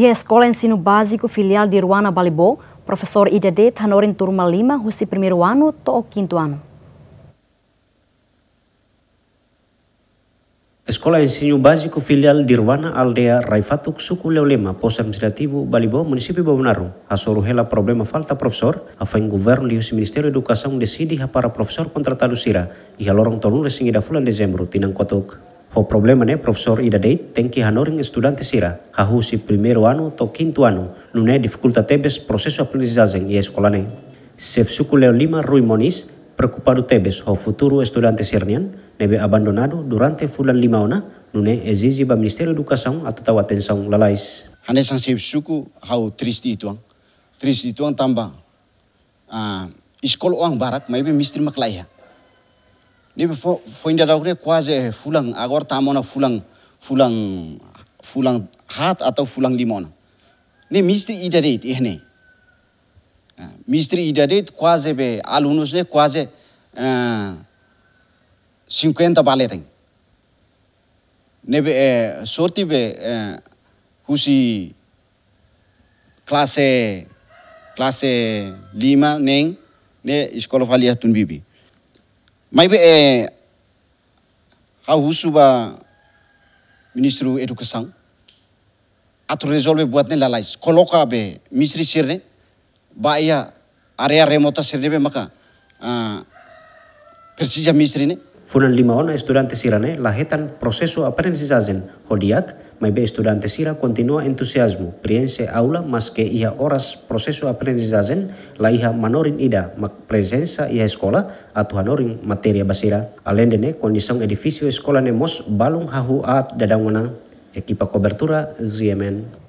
E sekolah yang sinu baziku Filial di Ruana Profesor Profesor IDD Tanorin Turma Lima, Husi primeiro ano, to Sekolah yang ano. Baziku Filial di Ruana Aldea Raifatuk Suku Leolema, Pos Administrativo Balibo Munisipi Babunaru. A Hela problema falta Profesor, a fim governo e o Ministério da Educação decide para professor lorong tolong resingi fulan tinang kotuk. Ho problema, né, profesor ida deit tem que hanor em estudante sira, hahu si primeiro ano to quinto ano, nun é dificulta tebes processo aprendizagem e escola né. Sefsuku Leo Lima Rui Moniz, preocupado tebes ho futuro estudante sirnian, nebe abandonado durante fulan lima ona, nun é exige ba Ministério da Educação a tota lalais. atenção lalais. Hanesan sefsuku hau tristi ituang, tristi ituang tamba. Ah, escola orang barak, maybe misteri maklaiha. Nibe fo fo inda daure kwaze fulang agor tamona fulang fulang fulang hat atau fulang dimona. Ne mistri idadet eh, ihne. Mistri idadet kwaze be alunus ne kuaze cinquenta baleteng. Nebe eh, sorti be eh, husi klase klase lima neng ne sekolah valia tun bibi. Maybe e eh, au husuba ministru edukasan atu resolve buat ne lalais koloka be misri sirne ba iya area remota sirne be maka uh, persija misri ne lima limaona estudiantes sirane lahetan proseso aprendizazen, hodiak, maybe estudiantes ira kontinua entusiasmu, priense aula mas que iha horas proceso aprendizazen la iha manorin ida, mak presença iha escola atu hanorin materia basira. Alendene kondisong condição edifício nemos balung hahu at dadangwana, Ekipa kobertura ZMN.